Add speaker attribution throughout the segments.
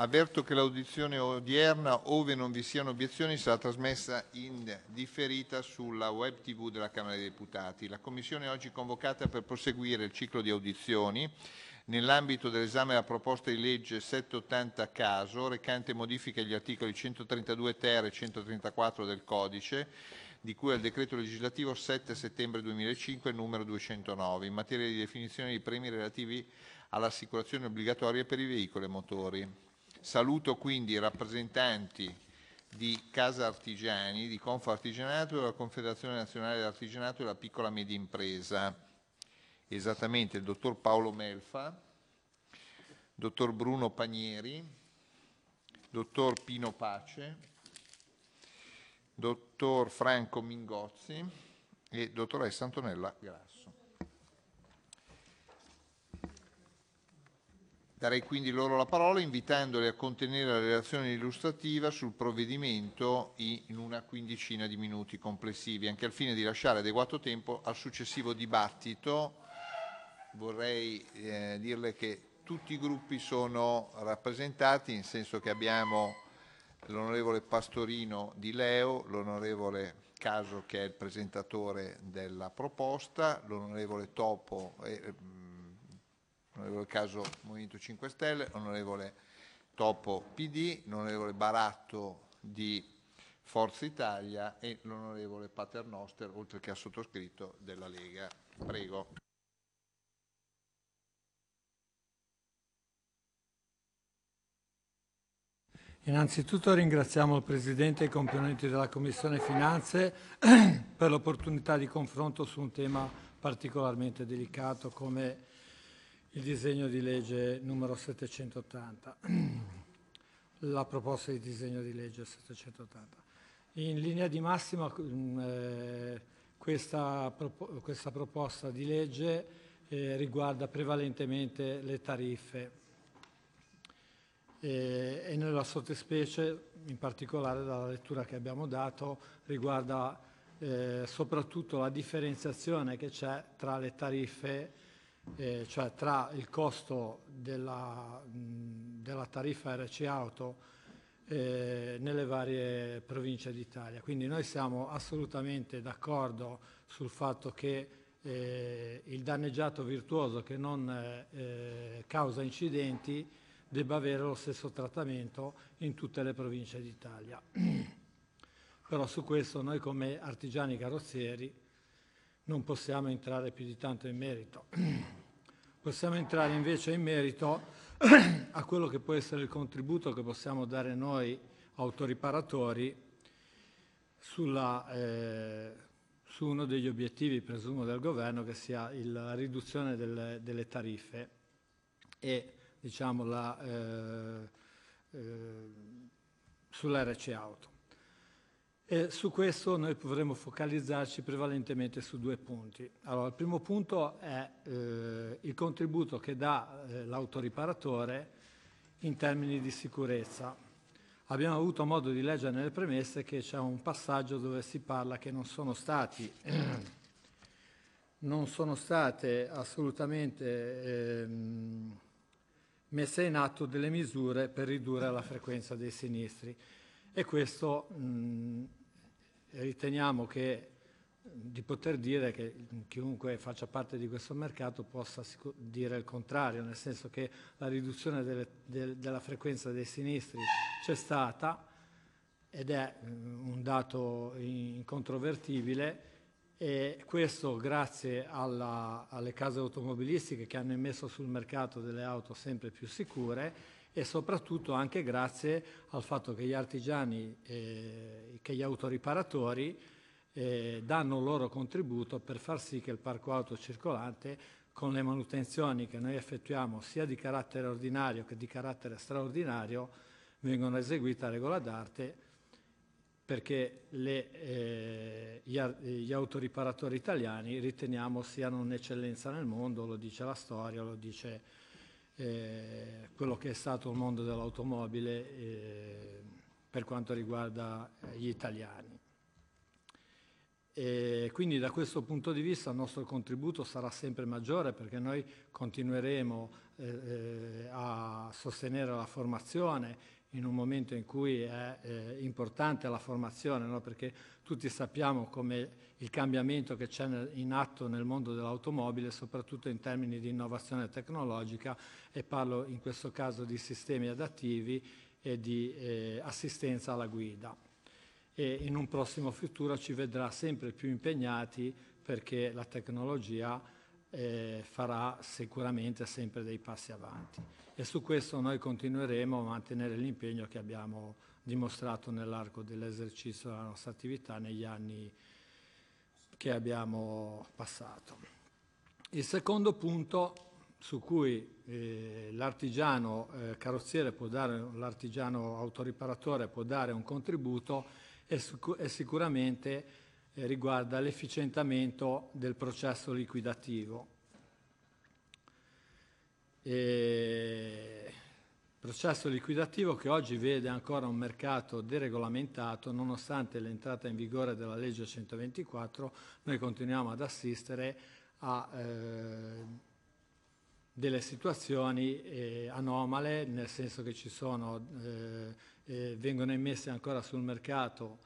Speaker 1: Avverto che l'audizione odierna, ove non vi siano obiezioni, sarà trasmessa in differita sulla web tv della Camera dei Deputati. La Commissione è oggi convocata per proseguire il ciclo di audizioni nell'ambito dell'esame della proposta di legge 780 caso, recante modifiche agli articoli 132 ter e 134 del Codice, di cui al decreto legislativo 7 settembre 2005 numero 209, in materia di definizione di premi relativi all'assicurazione obbligatoria per i veicoli e motori. Saluto quindi i rappresentanti di Casa Artigiani, di Confo Artigianato e della Confederazione Nazionale dell'Artigianato e della Piccola Media Impresa, esattamente il dottor Paolo Melfa, dottor Bruno Panieri, dottor Pino Pace, dottor Franco Mingozzi e dottoressa Antonella Grasso. Darei quindi loro la parola invitandoli a contenere la relazione illustrativa sul provvedimento in una quindicina di minuti complessivi, anche al fine di lasciare adeguato tempo al successivo dibattito. Vorrei eh, dirle che tutti i gruppi sono rappresentati, nel senso che abbiamo l'onorevole Pastorino di Leo, l'onorevole Caso che è il presentatore della proposta, l'onorevole Topo, eh, onorevole Caso Movimento 5 Stelle, onorevole Topo PD, l'onorevole Baratto di Forza Italia e l'onorevole Paternoster, oltre che a sottoscritto della Lega. Prego.
Speaker 2: Innanzitutto ringraziamo il Presidente e i componenti della Commissione Finanze per l'opportunità di confronto su un tema particolarmente delicato come il disegno di legge numero 780, la proposta di disegno di legge 780. In linea di massima mm, eh, questa, questa, proposta di legge eh, riguarda prevalentemente le tariffe eh, e, nella sottospecie, in particolare dalla lettura che abbiamo dato, riguarda eh, soprattutto la differenziazione che c'è tra le tariffe eh, cioè tra il costo della, mh, della tariffa RC Auto eh, nelle varie province d'Italia. Quindi noi siamo assolutamente d'accordo sul fatto che eh, il danneggiato virtuoso che non eh, eh, causa incidenti debba avere lo stesso trattamento in tutte le province d'Italia. Però su questo noi come artigiani carrozzieri non possiamo entrare più di tanto in merito. Possiamo entrare invece in merito a quello che può essere il contributo che possiamo dare noi autoriparatori sulla, eh, su uno degli obiettivi, presumo, del governo, che sia la riduzione delle, delle tariffe e diciamo, la, eh, eh, sull'RC auto. E su questo noi vorremmo focalizzarci prevalentemente su due punti. Allora, il primo punto è eh, il contributo che dà eh, l'autoriparatore in termini di sicurezza. Abbiamo avuto modo di leggere nelle premesse che c'è un passaggio dove si parla che non sono stati non sono state assolutamente ehm, messe in atto delle misure per ridurre la frequenza dei sinistri e questo mh, riteniamo che, di poter dire che chiunque faccia parte di questo mercato possa dire il contrario, nel senso che la riduzione delle, de, della frequenza dei sinistri c'è stata ed è mm, un dato incontrovertibile e questo grazie alla, alle case automobilistiche che hanno immesso sul mercato delle auto sempre più sicure e soprattutto anche grazie al fatto che gli artigiani, eh, che gli autoriparatori eh, danno il loro contributo per far sì che il parco auto circolante con le manutenzioni che noi effettuiamo sia di carattere ordinario che di carattere straordinario vengono eseguite a regola d'arte perché le, eh, gli, gli, autoriparatori italiani riteniamo siano un'eccellenza nel mondo, lo dice la storia, lo dice eh, quello che è stato il mondo dell'automobile eh, per quanto riguarda gli italiani. E quindi da questo punto di vista il nostro contributo sarà sempre maggiore perché noi continueremo eh, eh a sostenere la formazione in un momento in cui è eh, importante la formazione, no? perché tutti sappiamo come il cambiamento che c'è in atto nel mondo dell'automobile, soprattutto in termini di innovazione tecnologica, e parlo in questo caso di sistemi adattivi e di eh, assistenza alla guida. E in un prossimo futuro ci vedrà sempre più impegnati perché la tecnologia eh, farà sicuramente sempre dei passi avanti. E su questo noi continueremo a mantenere l'impegno che abbiamo dimostrato nell'arco dell'esercizio della nostra attività negli anni che abbiamo passato. Il secondo punto su cui eh, l'artigiano eh, carrozziere può dare, l'artigiano autoriparatore può dare un contributo è, è sicuramente eh, riguarda l'efficientamento del processo liquidativo. E processo liquidativo che oggi vede ancora un mercato deregolamentato, nonostante l'entrata in vigore della legge 124, noi continuiamo ad assistere a eh, delle situazioni eh, anomale, nel senso che ci sono, eh, eh vengono emesse ancora sul mercato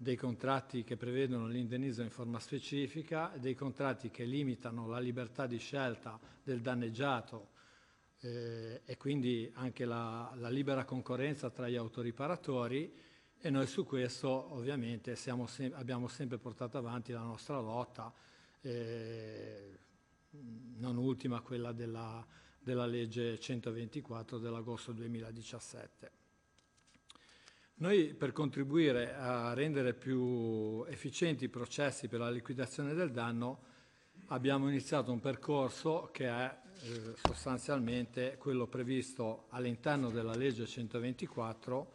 Speaker 2: dei contratti che prevedono l'indennizzo in forma specifica, dei contratti che limitano la libertà di scelta del danneggiato eh, e quindi anche la, la libera concorrenza tra gli autoriparatori e noi su questo ovviamente sem abbiamo sempre portato avanti la nostra lotta, eh, non ultima quella della, della legge 124 dell'agosto 2017. Noi per contribuire a rendere più efficienti i processi per la liquidazione del danno abbiamo iniziato un percorso che è eh, sostanzialmente quello previsto all'interno della legge 124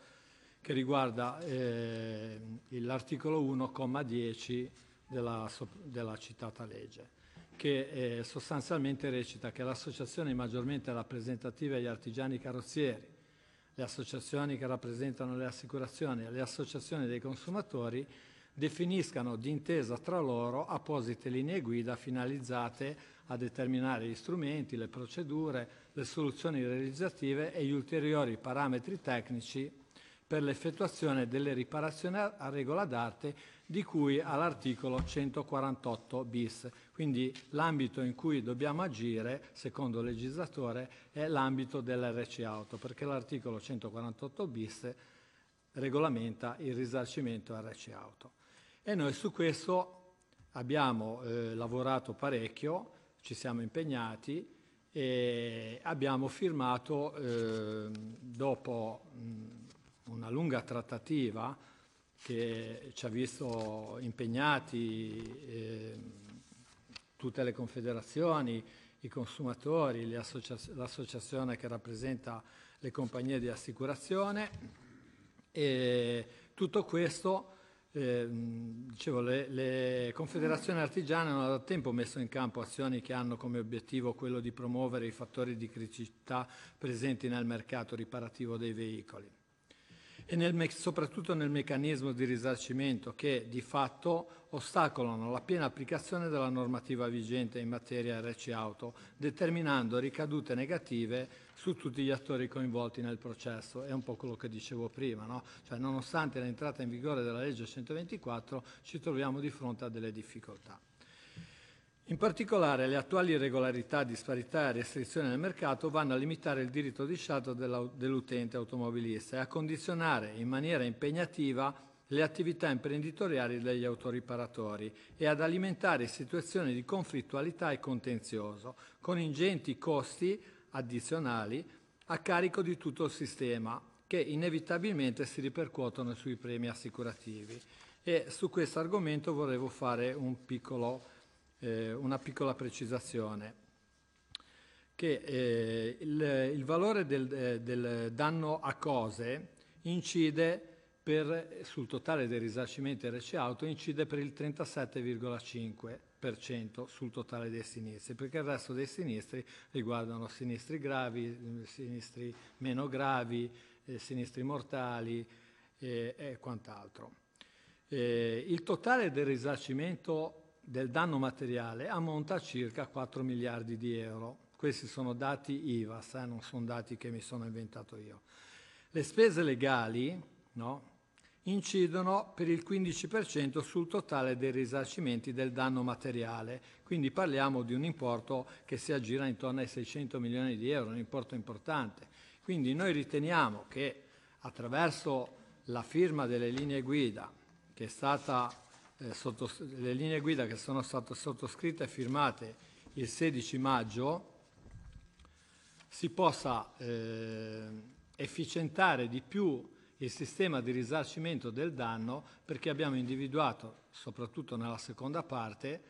Speaker 2: che riguarda eh, l'articolo 1,10 della, della citata legge che eh, sostanzialmente recita che l'associazione maggiormente rappresentativa degli artigiani carrozzieri le associazioni che rappresentano le assicurazioni e le associazioni dei consumatori definiscano d'intesa tra loro apposite linee guida finalizzate a determinare gli strumenti, le procedure, le soluzioni realizzative e gli ulteriori parametri tecnici per l'effettuazione delle riparazioni a regola d'arte di cui all'articolo 148 bis. Quindi l'ambito in cui dobbiamo agire, secondo il legislatore, è l'ambito dell'RC auto, perché l'articolo 148 bis regolamenta il risarcimento RC auto. E noi su questo abbiamo eh, lavorato parecchio, ci siamo impegnati e abbiamo firmato eh, dopo mh, una lunga trattativa che ci ha visto impegnati, eh, tutte le confederazioni, i consumatori, l'associazione che rappresenta le compagnie di assicurazione e tutto questo, eh, dicevo, le, le, confederazioni artigiane hanno da tempo messo in campo azioni che hanno come obiettivo quello di promuovere i fattori di criticità presenti nel mercato riparativo dei veicoli e nel, soprattutto nel meccanismo di risarcimento che di fatto ostacolano la piena applicazione della normativa vigente in materia RC auto, determinando ricadute negative su tutti gli attori coinvolti nel processo. È un po' quello che dicevo prima, no? cioè, nonostante l'entrata in vigore della legge 124 ci troviamo di fronte a delle difficoltà. In particolare le attuali irregolarità, disparità e restrizioni nel mercato vanno a limitare il diritto di scelta dell'utente automobilista e a condizionare in maniera impegnativa le attività imprenditoriali degli autoriparatori e ad alimentare situazioni di conflittualità e contenzioso, con ingenti costi addizionali a carico di tutto il sistema, che inevitabilmente si ripercuotono sui premi assicurativi. E su questo argomento volevo fare un piccolo eh, una piccola precisazione, che eh, il, il, valore del, eh, del, danno a cose incide per, sul totale dei risarcimenti RC auto incide per il 37,5% sul totale dei sinistri, perché il resto dei sinistri riguardano sinistri gravi, mm, sinistri meno gravi, eh, sinistri mortali eh, e quant'altro. il totale del risarcimento del danno materiale ammonta a circa 4 miliardi di euro. Questi sono dati IVAS, eh, non sono dati che mi sono inventato io. Le spese legali no, incidono per il 15% sul totale dei risarcimenti del danno materiale, quindi parliamo di un importo che si aggira intorno ai 600 milioni di euro, un importo importante. Quindi noi riteniamo che attraverso la firma delle linee guida, che è stata eh, sotto, le linee guida che sono state sottoscritte e firmate il 16 maggio si possa eh, efficientare di più il sistema di risarcimento del danno perché abbiamo individuato, soprattutto nella seconda parte,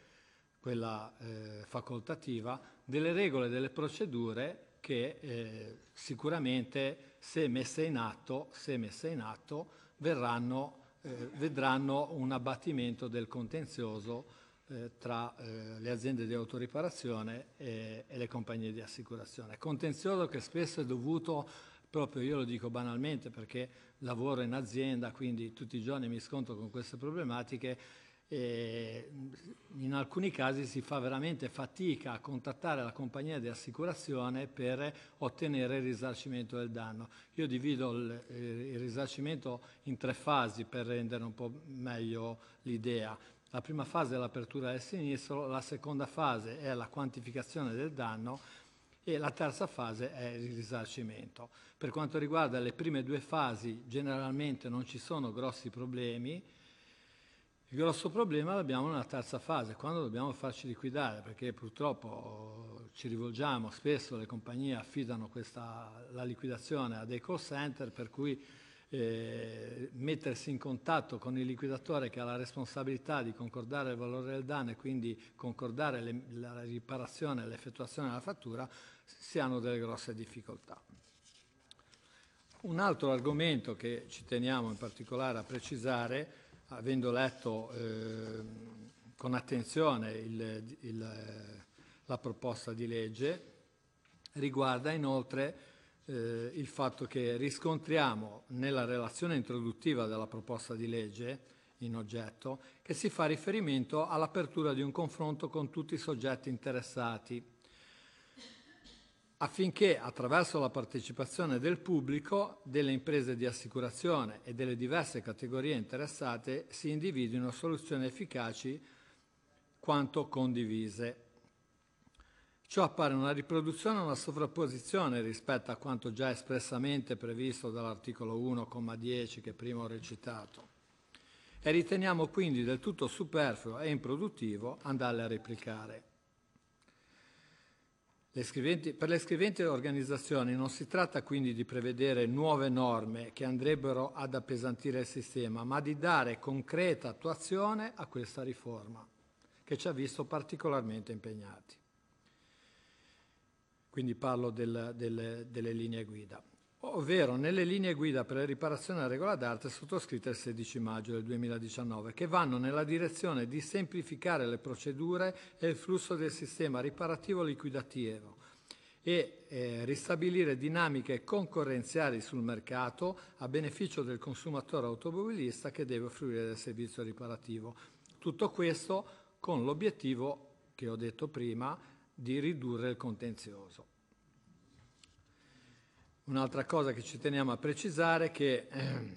Speaker 2: quella eh, facoltativa, delle regole, e delle procedure che eh, sicuramente, se messe in atto, se messe in atto verranno eh, vedranno un abbattimento del contenzioso eh, tra eh, le aziende di autoriparazione e, e, le compagnie di assicurazione. Contenzioso che spesso è dovuto, proprio io lo dico banalmente perché lavoro in azienda, quindi tutti i giorni mi scontro con queste problematiche, e in alcuni casi si fa veramente fatica a contattare la compagnia di assicurazione per ottenere il risarcimento del danno. Io divido il, eh, il risarcimento in tre fasi per rendere un po' meglio l'idea. La prima fase è l'apertura del sinistro, la seconda fase è la quantificazione del danno e la terza fase è il risarcimento. Per quanto riguarda le prime due fasi generalmente non ci sono grossi problemi, il grosso problema l'abbiamo nella terza fase, quando dobbiamo farci liquidare, perché purtroppo ci rivolgiamo, spesso le compagnie affidano questa, la liquidazione a dei call center, per cui eh, mettersi in contatto con il liquidatore che ha la responsabilità di concordare il valore del danno e quindi concordare le, la riparazione e l'effettuazione della fattura, si hanno delle grosse difficoltà. Un altro argomento che ci teniamo in particolare a precisare avendo letto eh, con attenzione il, il, la proposta di legge, riguarda inoltre eh, il fatto che riscontriamo nella relazione introduttiva della proposta di legge in oggetto che si fa riferimento all'apertura di un confronto con tutti i soggetti interessati affinché attraverso la partecipazione del pubblico, delle imprese di assicurazione e delle diverse categorie interessate si individuino soluzioni efficaci quanto condivise. Ciò appare una riproduzione e una sovrapposizione rispetto a quanto già espressamente previsto dall'articolo 1,10 che prima ho recitato e riteniamo quindi del tutto superfluo e improduttivo andarle a replicare. Le scriventi, per le scriventi organizzazioni non si tratta quindi di prevedere nuove norme che andrebbero ad appesantire il sistema, ma di dare concreta attuazione a questa riforma, che ci ha visto particolarmente impegnati. Quindi parlo del, del, delle linee guida ovvero nelle linee guida per la riparazione della regola d'arte sottoscritte il 16 maggio del 2019, che vanno nella direzione di semplificare le procedure e il flusso del sistema riparativo liquidativo e eh, ristabilire dinamiche concorrenziali sul mercato a beneficio del consumatore automobilista che deve offrire del servizio riparativo. Tutto questo con l'obiettivo che ho detto prima di ridurre il contenzioso. Un'altra cosa che ci teniamo a precisare è che ehm,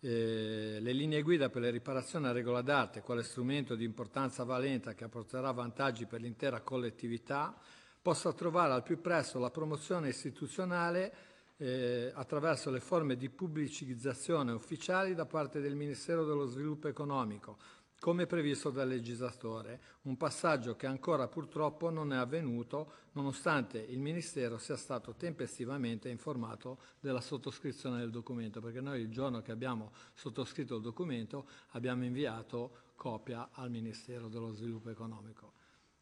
Speaker 2: eh, le linee guida per le riparazioni a regola d'arte, quale strumento di importanza valenta che apporterà vantaggi per l'intera collettività, possa trovare al più presto la promozione istituzionale eh, attraverso le forme di pubblicizzazione ufficiali da parte del Ministero dello Sviluppo Economico, come previsto dal legislatore, un passaggio che ancora purtroppo non è avvenuto nonostante il Ministero sia stato tempestivamente informato della sottoscrizione del documento, perché noi il giorno che abbiamo sottoscritto il documento abbiamo inviato copia al Ministero dello Sviluppo Economico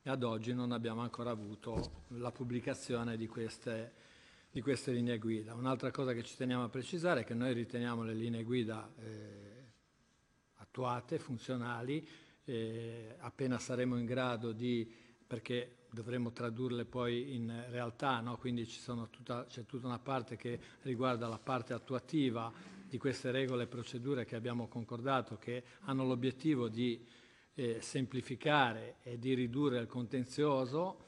Speaker 2: e ad oggi non abbiamo ancora avuto la pubblicazione di queste, di queste linee guida. Un'altra cosa che ci teniamo a precisare è che noi riteniamo le linee guida eh, attuate, funzionali, eh, appena saremo in grado di, perché dovremo tradurle poi in realtà, no? quindi c'è tutta, tutta una parte che riguarda la parte attuativa di queste regole e procedure che abbiamo concordato, che hanno l'obiettivo di eh, semplificare e di ridurre il contenzioso,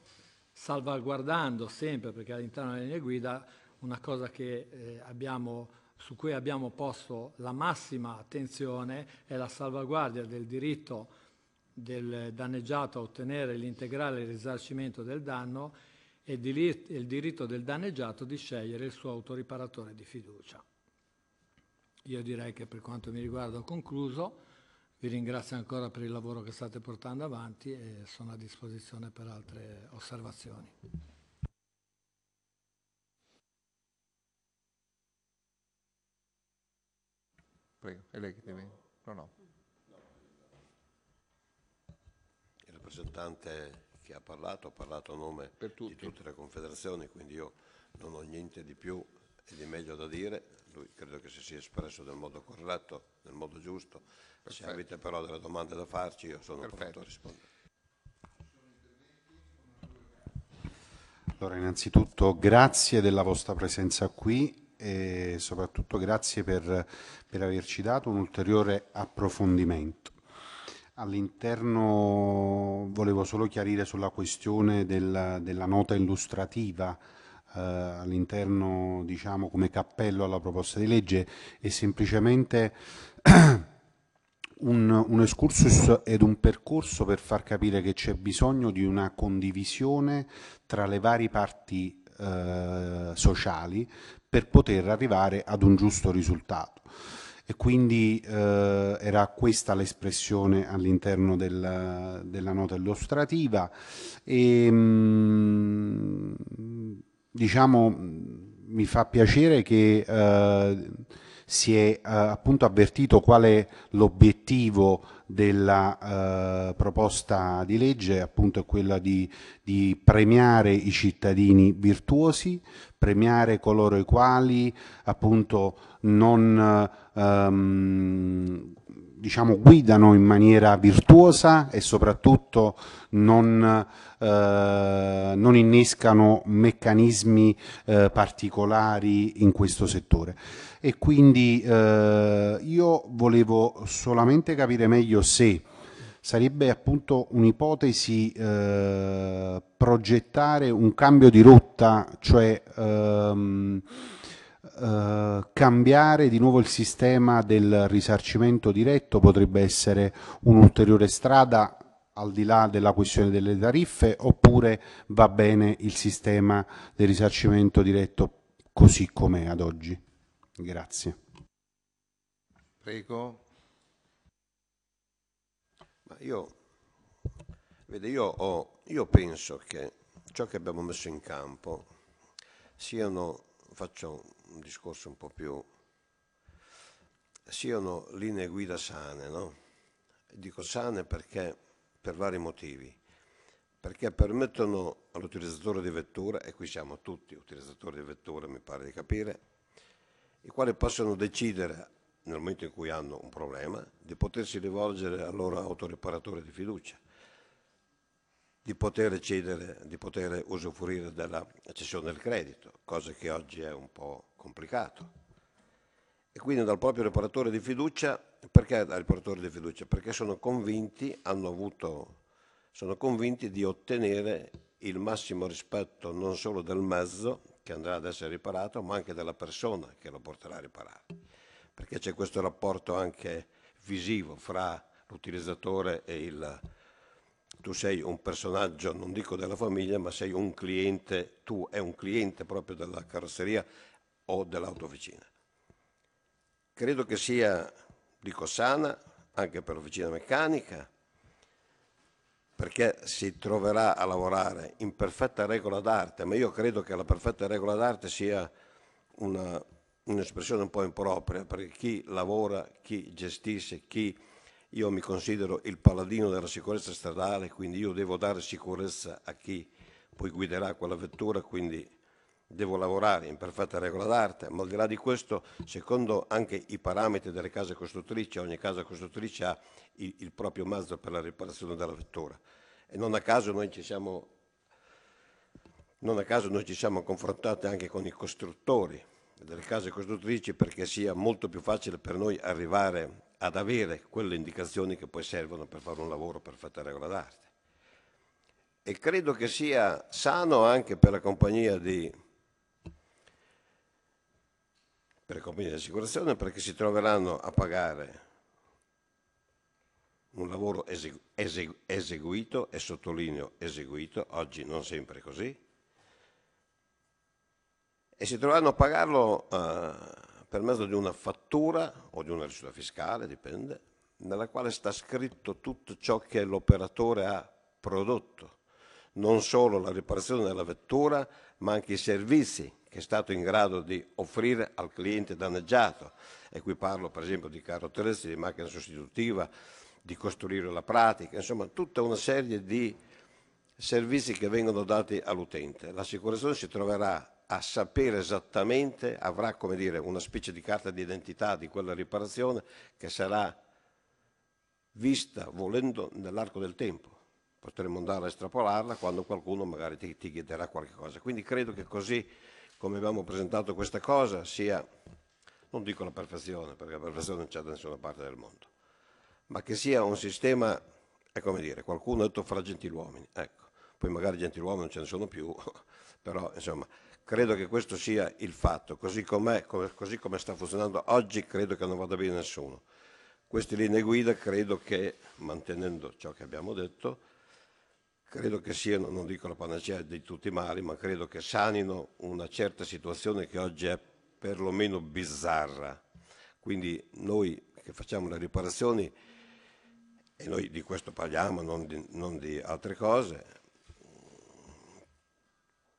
Speaker 2: salvaguardando sempre, perché all'interno delle linee guida una cosa che eh, abbiamo su cui abbiamo posto la massima attenzione è la salvaguardia del diritto del danneggiato a ottenere l'integrale risarcimento del danno e il diritto del danneggiato di scegliere il suo autoriparatore di fiducia. Io direi che per quanto mi riguarda ho concluso. Vi ringrazio ancora per il lavoro che state portando avanti e sono a disposizione per altre osservazioni.
Speaker 1: Prego, è lei che deve... No, no.
Speaker 3: Il rappresentante che ha parlato ha parlato a nome di tutte le confederazioni, quindi io non ho niente di più e di meglio da dire. Lui credo che si sia espresso nel modo corretto, nel modo giusto. Perfetto. Se avete però delle domande da farci, io sono Perfetto. pronto a rispondere.
Speaker 4: Allora, innanzitutto grazie della vostra presenza qui e soprattutto grazie per, per averci dato un ulteriore approfondimento. All'interno volevo solo chiarire sulla questione del, della nota illustrativa eh, all'interno, diciamo, come cappello alla proposta di legge è semplicemente un, un excursus ed un percorso per far capire che c'è bisogno di una condivisione tra le varie parti eh, sociali per poter arrivare ad un giusto risultato. E quindi eh, era questa l'espressione all'interno del, della nota illustrativa. E, ehm, diciamo, mi fa piacere che eh, si è eh, appunto avvertito qual è l'obiettivo della eh, proposta di legge, appunto è quella di, di, premiare i cittadini virtuosi, premiare coloro i quali appunto non ehm, diciamo, guidano in maniera virtuosa e soprattutto non, eh, non innescano meccanismi eh, particolari in questo settore e quindi eh, io volevo solamente capire meglio se sarebbe appunto un'ipotesi eh, progettare un cambio di rotta, cioè ehm, eh, cambiare di nuovo il sistema del risarcimento diretto potrebbe essere un'ulteriore strada al di là della questione delle tariffe oppure va bene il sistema del risarcimento diretto così com'è ad oggi? Grazie.
Speaker 3: Prego. Io, vede, io, ho, io penso che ciò che abbiamo messo in campo siano, faccio un discorso un po' più, siano linee guida sane, no? Dico sane perché per vari motivi, perché permettono all'utilizzatore di vettura, e qui siamo tutti utilizzatori di vettura, mi pare di capire, i quali possono decidere, nel momento in cui hanno un problema, di potersi rivolgere al loro autoreparatore di fiducia, di poter cedere, di poter usufruire della cessione del credito, cosa che oggi è un po' complicato. E quindi dal proprio reparatore di fiducia, perché dal reparatore di fiducia? Perché sono convinti, hanno avuto, sono convinti di ottenere il massimo rispetto non solo del mezzo, che andrà ad essere riparato, ma anche della persona che lo porterà a riparare. Perché c'è questo rapporto anche visivo fra l'utilizzatore e il... Tu sei un personaggio, non dico della famiglia, ma sei un cliente, tu è un cliente proprio della carrozzeria o dell'autoficina. Credo che sia, dico sana, anche per l'officina meccanica, perché si troverà a lavorare in perfetta regola d'arte, ma io credo che la perfetta regola d'arte sia un'espressione un, un po' impropria, perché chi lavora, chi gestisce, chi io mi considero il paladino della sicurezza stradale, quindi io devo dare sicurezza a chi poi guiderà quella vettura, quindi devo lavorare in perfetta regola d'arte, ma al di là di questo, secondo anche i parametri delle case costruttrici, ogni casa costruttrice ha il, il proprio mazzo per la riparazione della vettura. E non a caso noi ci siamo, ci siamo confrontati anche con i costruttori delle case costruttrici perché sia molto più facile per noi arrivare ad avere quelle indicazioni che poi servono per fare un lavoro per fatta regola d'arte. E credo che sia sano anche per la compagnia di per le compagnie di assicurazione perché si troveranno a pagare un lavoro esegu esegu eseguito, e sottolineo eseguito, oggi non sempre così, e si troveranno a pagarlo eh, per mezzo di una fattura o di una risulta fiscale, dipende, nella quale sta scritto tutto ciò che l'operatore ha prodotto, non solo la riparazione della vettura, ma anche i servizi che è stato in grado di offrire al cliente danneggiato, e qui parlo per esempio di carro attrezzi, di macchina sostitutiva, di costruire la pratica, insomma tutta una serie di servizi che vengono dati all'utente. L'assicurazione si troverà a sapere esattamente, avrà come dire una specie di carta d'identità di quella riparazione che sarà vista volendo nell'arco del tempo. Potremmo andare a estrapolarla quando qualcuno magari ti, ti chiederà qualche cosa. Quindi credo che così come abbiamo presentato questa cosa sia, non dico la perfezione, perché la perfezione non c'è da nessuna parte del mondo, ma che sia un sistema, è come dire, qualcuno ha detto fra gentiluomini, ecco, poi magari gentiluomini non ce ne sono più, però insomma, credo che questo sia il fatto, così com'è, così come sta funzionando oggi, credo che non vada bene nessuno. Queste linee guida credo che, mantenendo ciò che abbiamo detto, credo che siano, non dico la panacea di tutti i mali, ma credo che sanino una certa situazione che oggi è perlomeno bizzarra. Quindi noi che facciamo le riparazioni, e noi di questo parliamo, non di, non di altre cose,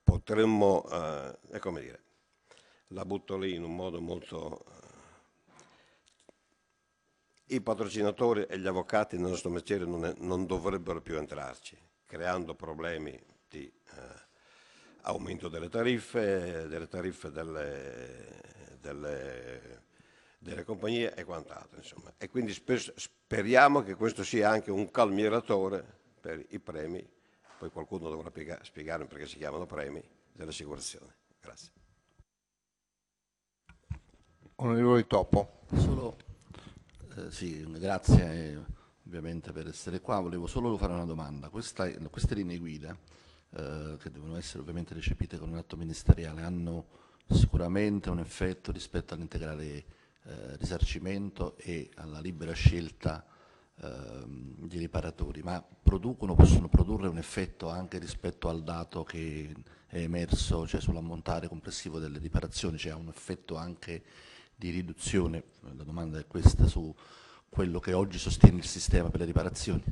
Speaker 3: potremmo, eh, è come dire, la butto lì in un modo molto... Eh, I patrocinatori e gli avvocati nel nostro mestiere non, è, non dovrebbero più entrarci creando problemi di eh, aumento delle tariffe, delle tariffe delle, delle, delle compagnie e quant'altro. Insomma. E quindi spesso, speriamo che questo sia anche un calmieratore per i premi, poi qualcuno dovrà piega, spiegare perché si chiamano premi dell'assicurazione. Grazie.
Speaker 1: Onorevole Topo. Solo, eh, sì, grazie ovviamente per essere qua. Volevo solo fare una domanda. Questa, queste linee guida, eh, che devono essere ovviamente recepite con un atto ministeriale, hanno sicuramente un effetto rispetto all'integrale eh, risarcimento e alla libera scelta eh, dei riparatori, ma producono, possono produrre un effetto anche rispetto al dato che è emerso, cioè sull'ammontare complessivo delle riparazioni, cioè ha un effetto anche di riduzione, la domanda è questa, su quello che oggi sostiene il sistema per le riparazioni?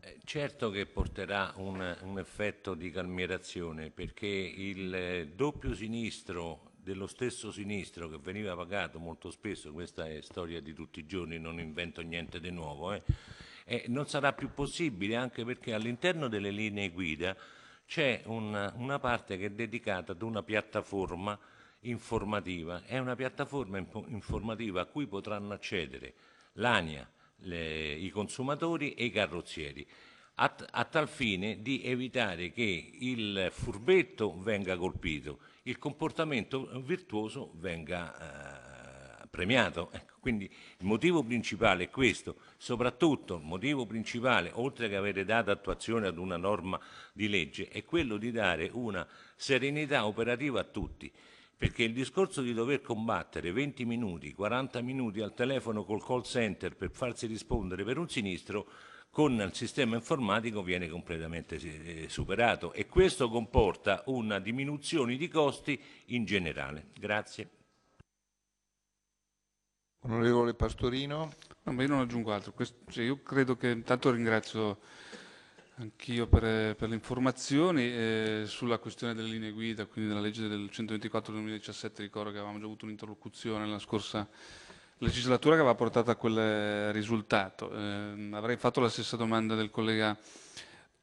Speaker 5: Eh, certo che porterà un, un effetto di calmierazione perché il eh, doppio sinistro dello stesso sinistro che veniva pagato molto spesso, questa è storia di tutti i giorni, non invento niente di nuovo, eh, eh, non sarà più possibile anche perché all'interno delle linee guida c'è una, una parte che è dedicata ad una piattaforma informativa, è una piattaforma informativa a cui potranno accedere l'ANIA, le, i consumatori e i carrozzieri, a, a tal fine di evitare che il furbetto venga colpito, il comportamento virtuoso venga eh, premiato. Ecco, quindi il motivo principale è questo, soprattutto il motivo principale, oltre che avere dato attuazione ad una norma di legge, è quello di dare una serenità operativa a tutti perché il discorso di dover combattere 20 minuti, 40 minuti al telefono col call center per farsi rispondere per un sinistro con il sistema informatico viene completamente eh, superato e questo comporta una diminuzione di costi in generale. Grazie.
Speaker 6: Onorevole Pastorino. No, io non aggiungo altro. Questo, cioè io credo che intanto ringrazio Anch'io per, eh, per, le informazioni eh, sulla questione delle linee guida, quindi della legge del 124 del 2017, ricordo che avevamo già avuto un'interlocuzione nella scorsa legislatura che aveva portato a quel eh, risultato. Eh, avrei fatto la stessa domanda del collega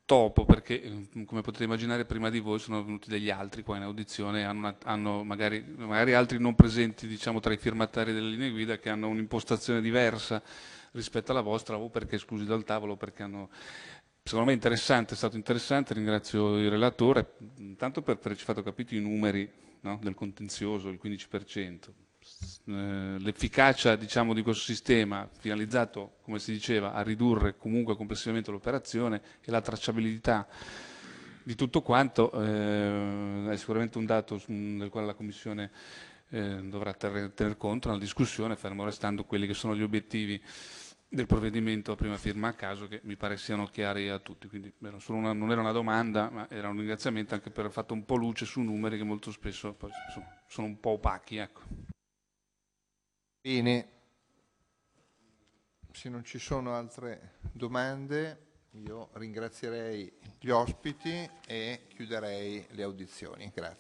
Speaker 6: Topo perché, ehm, come potete immaginare, prima di voi sono venuti degli altri qua in audizione, hanno, una, hanno magari, magari, altri non presenti diciamo, tra i firmatari delle linee guida che hanno un'impostazione diversa rispetto alla vostra o perché esclusi dal tavolo o perché hanno secondo me interessante, è stato interessante, ringrazio il relatore, tanto per averci fatto capire i numeri no, del contenzioso, il 15%. Eh, l'efficacia diciamo, di questo sistema finalizzato, come si diceva, a ridurre comunque complessivamente l'operazione e la tracciabilità di tutto quanto eh, è sicuramente un dato mm, del quale la Commissione eh, dovrà tener conto nella discussione, fermo restando quelli che sono gli obiettivi del provvedimento a prima firma a caso che mi pare siano chiari a tutti. Quindi beh, una, non era una domanda, ma era un ringraziamento anche per aver fatto un po' luce su numeri che molto spesso poi, sono, sono, un po' opachi. Ecco. Bene,
Speaker 1: se non ci sono altre domande io ringrazierei gli ospiti e chiuderei le audizioni. Grazie.